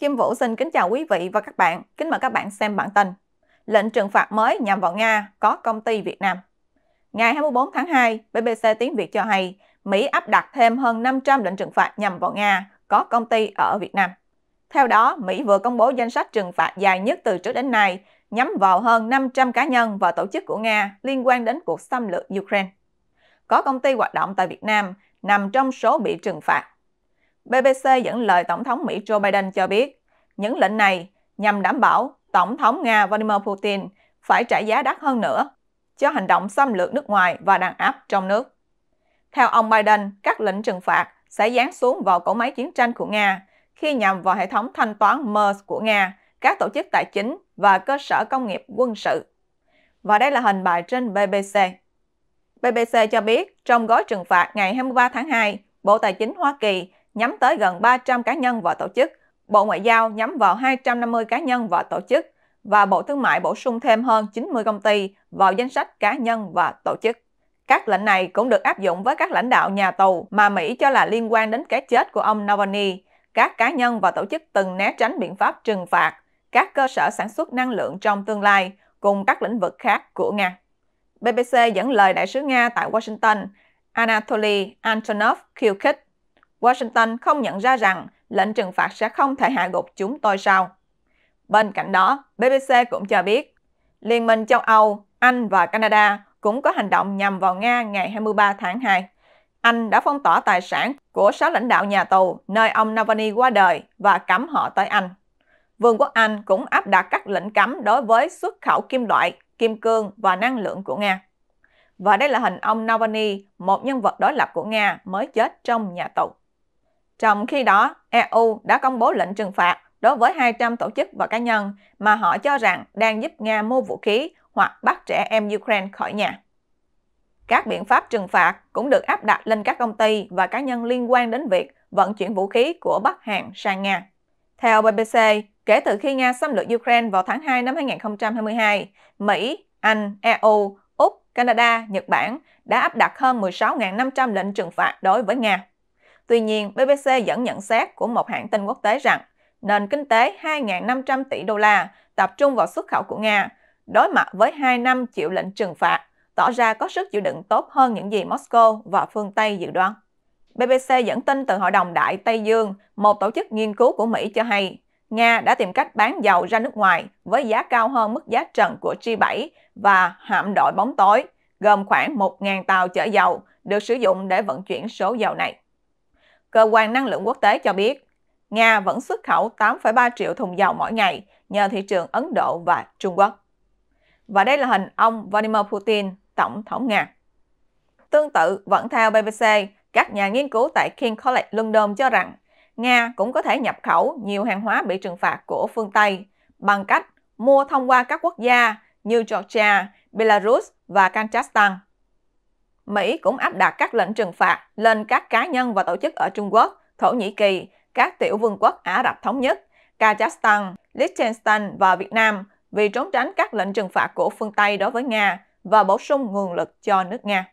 Kim Vũ xin kính chào quý vị và các bạn. Kính mời các bạn xem bản tin. Lệnh trừng phạt mới nhằm vào Nga có công ty Việt Nam. Ngày 24 tháng 2, BBC tiếng Việt cho hay Mỹ áp đặt thêm hơn 500 lệnh trừng phạt nhằm vào Nga có công ty ở Việt Nam. Theo đó, Mỹ vừa công bố danh sách trừng phạt dài nhất từ trước đến nay nhắm vào hơn 500 cá nhân và tổ chức của Nga liên quan đến cuộc xâm lược Ukraine. Có công ty hoạt động tại Việt Nam nằm trong số bị trừng phạt BBC dẫn lời Tổng thống Mỹ Joe Biden cho biết, những lệnh này nhằm đảm bảo Tổng thống Nga Vladimir Putin phải trả giá đắt hơn nữa cho hành động xâm lược nước ngoài và đàn áp trong nước. Theo ông Biden, các lệnh trừng phạt sẽ giáng xuống vào cỗ máy chiến tranh của Nga khi nhằm vào hệ thống thanh toán MERS của Nga, các tổ chức tài chính và cơ sở công nghiệp quân sự. Và đây là hình bài trên BBC. BBC cho biết trong gói trừng phạt ngày 23 tháng 2, Bộ Tài chính Hoa Kỳ nhắm tới gần 300 cá nhân và tổ chức, Bộ Ngoại giao nhắm vào 250 cá nhân và tổ chức, và Bộ Thương mại bổ sung thêm hơn 90 công ty vào danh sách cá nhân và tổ chức. Các lệnh này cũng được áp dụng với các lãnh đạo nhà tù mà Mỹ cho là liên quan đến cái chết của ông Navalny, các cá nhân và tổ chức từng né tránh biện pháp trừng phạt, các cơ sở sản xuất năng lượng trong tương lai cùng các lĩnh vực khác của Nga. BBC dẫn lời đại sứ Nga tại Washington, Anatoly Antonov Kilkit Washington không nhận ra rằng lệnh trừng phạt sẽ không thể hạ gục chúng tôi sao? Bên cạnh đó, BBC cũng cho biết, Liên minh châu Âu, Anh và Canada cũng có hành động nhằm vào Nga ngày 23 tháng 2. Anh đã phong tỏa tài sản của 6 lãnh đạo nhà tù nơi ông Navalny qua đời và cấm họ tới Anh. Vương quốc Anh cũng áp đặt các lệnh cấm đối với xuất khẩu kim loại, kim cương và năng lượng của Nga. Và đây là hình ông Navalny, một nhân vật đối lập của Nga mới chết trong nhà tù. Trong khi đó, EU đã công bố lệnh trừng phạt đối với 200 tổ chức và cá nhân mà họ cho rằng đang giúp Nga mua vũ khí hoặc bắt trẻ em Ukraine khỏi nhà. Các biện pháp trừng phạt cũng được áp đặt lên các công ty và cá nhân liên quan đến việc vận chuyển vũ khí của Bắc Hàn sang Nga. Theo BBC, kể từ khi Nga xâm lược Ukraine vào tháng 2 năm 2022, Mỹ, Anh, EU, Úc, Canada, Nhật Bản đã áp đặt hơn 16.500 lệnh trừng phạt đối với Nga. Tuy nhiên, BBC dẫn nhận xét của một hãng tin quốc tế rằng nền kinh tế 2.500 tỷ đô la tập trung vào xuất khẩu của Nga, đối mặt với 2 năm chịu lệnh trừng phạt, tỏ ra có sức chịu đựng tốt hơn những gì Moscow và phương Tây dự đoán. BBC dẫn tin từ Hội đồng Đại Tây Dương, một tổ chức nghiên cứu của Mỹ cho hay, Nga đã tìm cách bán dầu ra nước ngoài với giá cao hơn mức giá trần của G7 và hạm đội bóng tối, gồm khoảng 1.000 tàu chở dầu được sử dụng để vận chuyển số dầu này. Cơ quan Năng lượng Quốc tế cho biết, Nga vẫn xuất khẩu 8,3 triệu thùng dầu mỗi ngày nhờ thị trường Ấn Độ và Trung Quốc. Và đây là hình ông Vladimir Putin, Tổng thống Nga. Tương tự, vẫn theo BBC, các nhà nghiên cứu tại King College London cho rằng Nga cũng có thể nhập khẩu nhiều hàng hóa bị trừng phạt của phương Tây bằng cách mua thông qua các quốc gia như Georgia, Belarus và Kazakhstan. Mỹ cũng áp đặt các lệnh trừng phạt lên các cá nhân và tổ chức ở Trung Quốc, Thổ Nhĩ Kỳ, các tiểu vương quốc Ả Rập Thống Nhất, Kazakhstan, Liechtenstein và Việt Nam vì trốn tránh các lệnh trừng phạt của phương Tây đối với Nga và bổ sung nguồn lực cho nước Nga.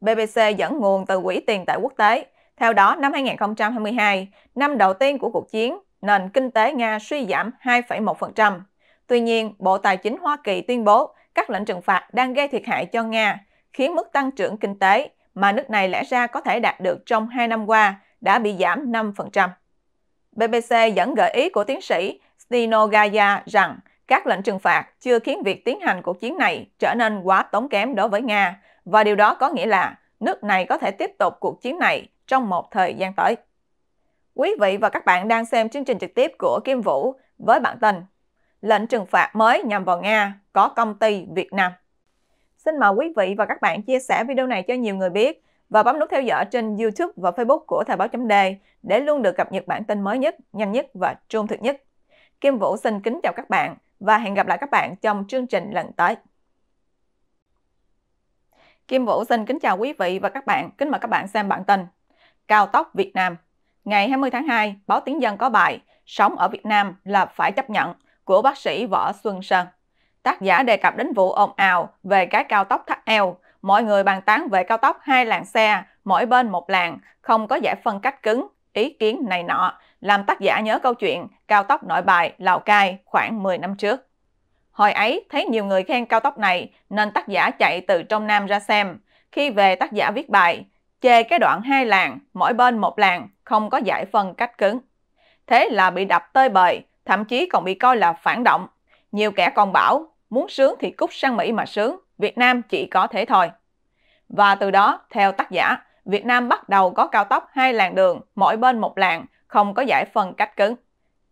BBC dẫn nguồn từ Quỹ tiền tệ quốc tế. Theo đó, năm 2022, năm đầu tiên của cuộc chiến, nền kinh tế Nga suy giảm 2,1%. Tuy nhiên, Bộ Tài chính Hoa Kỳ tuyên bố các lệnh trừng phạt đang gây thiệt hại cho Nga khiến mức tăng trưởng kinh tế mà nước này lẽ ra có thể đạt được trong 2 năm qua đã bị giảm 5%. BBC dẫn gợi ý của tiến sĩ Stino Gaya rằng các lệnh trừng phạt chưa khiến việc tiến hành cuộc chiến này trở nên quá tốn kém đối với Nga, và điều đó có nghĩa là nước này có thể tiếp tục cuộc chiến này trong một thời gian tới. Quý vị và các bạn đang xem chương trình trực tiếp của Kim Vũ với bản tin Lệnh trừng phạt mới nhằm vào Nga có công ty Việt Nam. Xin mời quý vị và các bạn chia sẻ video này cho nhiều người biết và bấm nút theo dõi trên YouTube và Facebook của Thời báo chấm đề để luôn được cập nhật bản tin mới nhất, nhanh nhất và trung thực nhất. Kim Vũ xin kính chào các bạn và hẹn gặp lại các bạn trong chương trình lần tới. Kim Vũ xin kính chào quý vị và các bạn, kính mời các bạn xem bản tin. Cao tốc Việt Nam Ngày 20 tháng 2, báo Tiếng Dân có bài Sống ở Việt Nam là phải chấp nhận của bác sĩ Võ Xuân Sơn. Tác giả đề cập đến vụ ồn ào về cái cao tốc thắt eo. Mọi người bàn tán về cao tốc hai làn xe, mỗi bên một làn, không có giải phân cách cứng, ý kiến này nọ, làm tác giả nhớ câu chuyện cao tốc nội bài Lào Cai khoảng 10 năm trước. Hồi ấy, thấy nhiều người khen cao tốc này nên tác giả chạy từ trong Nam ra xem. Khi về tác giả viết bài, chê cái đoạn hai làng, mỗi bên một làng, không có giải phân cách cứng. Thế là bị đập tơi bời, thậm chí còn bị coi là phản động. Nhiều kẻ còn bảo muốn sướng thì cút sang Mỹ mà sướng, Việt Nam chỉ có thế thôi. Và từ đó, theo tác giả, Việt Nam bắt đầu có cao tốc hai làn đường, mỗi bên một làn, không có giải phân cách cứng.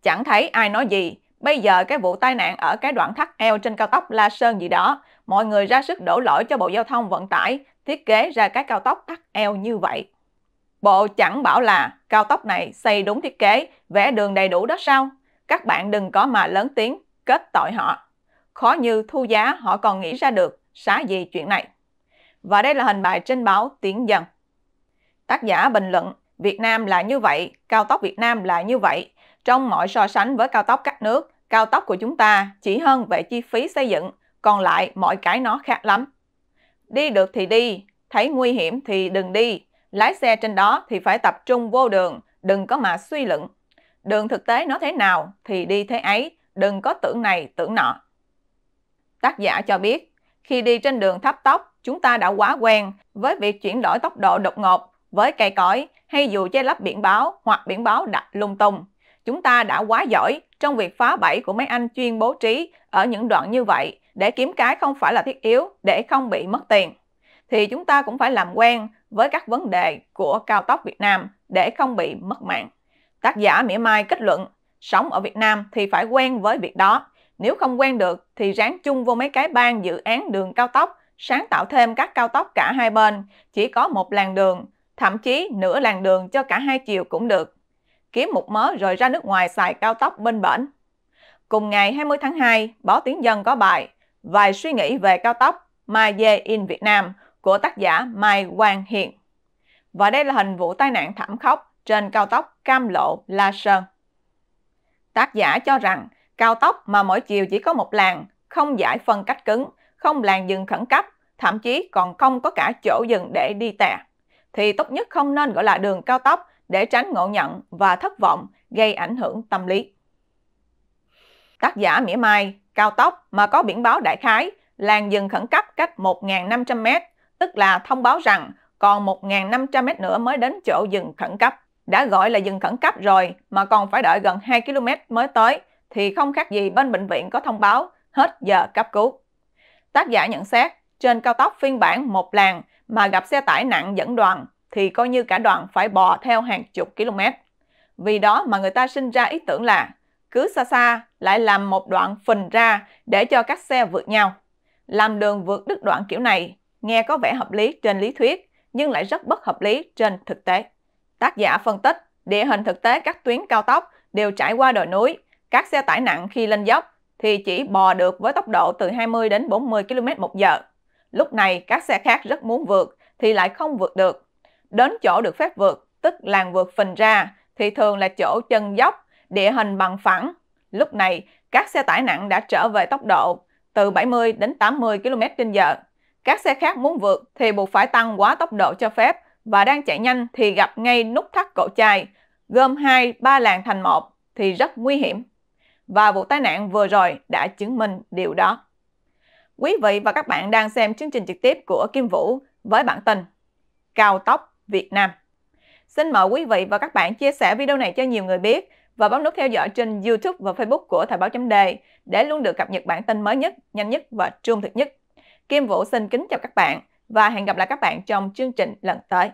Chẳng thấy ai nói gì, bây giờ cái vụ tai nạn ở cái đoạn thắt eo trên cao tốc La Sơn gì đó, mọi người ra sức đổ lỗi cho Bộ Giao thông Vận tải thiết kế ra cái cao tốc thắt eo như vậy. Bộ chẳng bảo là cao tốc này xây đúng thiết kế, vẽ đường đầy đủ đó sao? Các bạn đừng có mà lớn tiếng, kết tội họ khó như thu giá họ còn nghĩ ra được xá gì chuyện này. Và đây là hình bài trên báo Tiếng Dân. Tác giả bình luận, Việt Nam là như vậy, cao tốc Việt Nam là như vậy. Trong mọi so sánh với cao tốc các nước, cao tốc của chúng ta chỉ hơn về chi phí xây dựng, còn lại mọi cái nó khác lắm. Đi được thì đi, thấy nguy hiểm thì đừng đi, lái xe trên đó thì phải tập trung vô đường, đừng có mà suy luận. Đường thực tế nó thế nào thì đi thế ấy, đừng có tưởng này tưởng nọ. Tác giả cho biết, khi đi trên đường tháp tóc, chúng ta đã quá quen với việc chuyển đổi tốc độ đột ngột với cây cối hay dù che lấp biển báo hoặc biển báo đặt lung tung. Chúng ta đã quá giỏi trong việc phá bẫy của mấy anh chuyên bố trí ở những đoạn như vậy để kiếm cái không phải là thiết yếu để không bị mất tiền. Thì chúng ta cũng phải làm quen với các vấn đề của cao tốc Việt Nam để không bị mất mạng. Tác giả mỉa mai kết luận, sống ở Việt Nam thì phải quen với việc đó, nếu không quen được thì ráng chung vô mấy cái ban dự án đường cao tốc, sáng tạo thêm các cao tốc cả hai bên, chỉ có một làn đường, thậm chí nửa làn đường cho cả hai chiều cũng được. Kiếm một mớ rồi ra nước ngoài xài cao tốc bên bển. Cùng ngày 20 tháng 2, báo tiếng dân có bài Vài suy nghĩ về cao tốc My Way in Việt Nam của tác giả Mai Quang Hiền. Và đây là hình vụ tai nạn thảm khốc trên cao tốc Cam Lộ La Sơn. Tác giả cho rằng cao tốc mà mỗi chiều chỉ có một làn, không giải phân cách cứng, không làn dừng khẩn cấp, thậm chí còn không có cả chỗ dừng để đi tè, thì tốt nhất không nên gọi là đường cao tốc để tránh ngộ nhận và thất vọng gây ảnh hưởng tâm lý. Tác giả mỉa mai, cao tốc mà có biển báo đại khái, làn dừng khẩn cấp cách 1.500m, tức là thông báo rằng còn 1.500m nữa mới đến chỗ dừng khẩn cấp. Đã gọi là dừng khẩn cấp rồi mà còn phải đợi gần 2 km mới tới thì không khác gì bên bệnh viện có thông báo hết giờ cấp cứu. Tác giả nhận xét, trên cao tốc phiên bản một làng mà gặp xe tải nặng dẫn đoàn thì coi như cả đoàn phải bò theo hàng chục km. Vì đó mà người ta sinh ra ý tưởng là cứ xa xa lại làm một đoạn phình ra để cho các xe vượt nhau. Làm đường vượt đứt đoạn kiểu này nghe có vẻ hợp lý trên lý thuyết nhưng lại rất bất hợp lý trên thực tế. Tác giả phân tích địa hình thực tế các tuyến cao tốc đều trải qua đồi núi các xe tải nặng khi lên dốc thì chỉ bò được với tốc độ từ 20 đến 40 km một giờ. Lúc này các xe khác rất muốn vượt thì lại không vượt được. Đến chỗ được phép vượt, tức làng vượt phình ra, thì thường là chỗ chân dốc, địa hình bằng phẳng. Lúc này, các xe tải nặng đã trở về tốc độ từ 70 đến 80 km trên giờ Các xe khác muốn vượt thì buộc phải tăng quá tốc độ cho phép và đang chạy nhanh thì gặp ngay nút thắt cổ chai, gom 2-3 làng thành một thì rất nguy hiểm và vụ tai nạn vừa rồi đã chứng minh điều đó. Quý vị và các bạn đang xem chương trình trực tiếp của Kim Vũ với bản tin Cao tốc Việt Nam. Xin mời quý vị và các bạn chia sẻ video này cho nhiều người biết và bấm nút theo dõi trên YouTube và Facebook của Thời báo chấm đề để luôn được cập nhật bản tin mới nhất, nhanh nhất và trung thực nhất. Kim Vũ xin kính chào các bạn và hẹn gặp lại các bạn trong chương trình lần tới.